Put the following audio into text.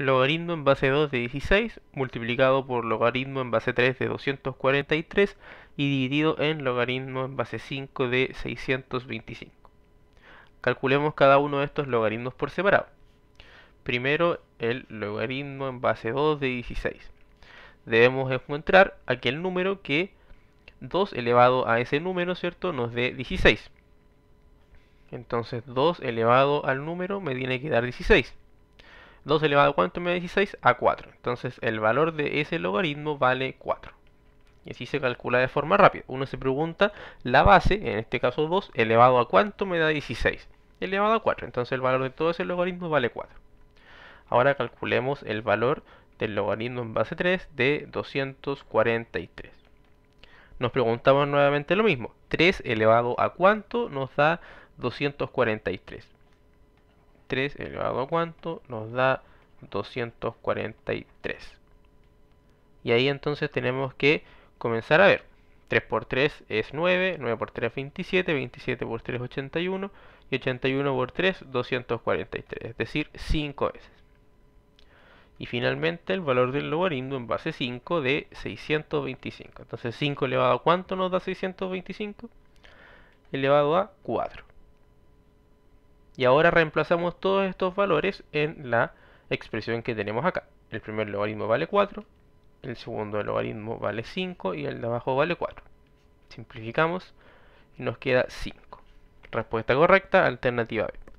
logaritmo en base 2 de 16 multiplicado por logaritmo en base 3 de 243 y dividido en logaritmo en base 5 de 625. Calculemos cada uno de estos logaritmos por separado. Primero el logaritmo en base 2 de 16. Debemos encontrar aquel número que 2 elevado a ese número, ¿cierto? Nos dé 16. Entonces 2 elevado al número me tiene que dar 16. 2 elevado a cuánto me da 16 a 4. Entonces el valor de ese logaritmo vale 4. Y así se calcula de forma rápida. Uno se pregunta la base, en este caso 2, elevado a cuánto me da 16. Elevado a 4. Entonces el valor de todo ese logaritmo vale 4. Ahora calculemos el valor del logaritmo en base 3 de 243. Nos preguntamos nuevamente lo mismo. 3 elevado a cuánto nos da 243. 3 elevado a cuánto nos da 243. Y ahí entonces tenemos que comenzar a ver. 3 por 3 es 9, 9 por 3 es 27, 27 por 3 es 81 y 81 por 3 243, es decir, 5 veces. Y finalmente el valor del logaritmo en base 5 de 625. Entonces 5 elevado a cuánto nos da 625? Elevado a 4. Y ahora reemplazamos todos estos valores en la expresión que tenemos acá. El primer logaritmo vale 4, el segundo logaritmo vale 5 y el de abajo vale 4. Simplificamos y nos queda 5. Respuesta correcta, alternativa B.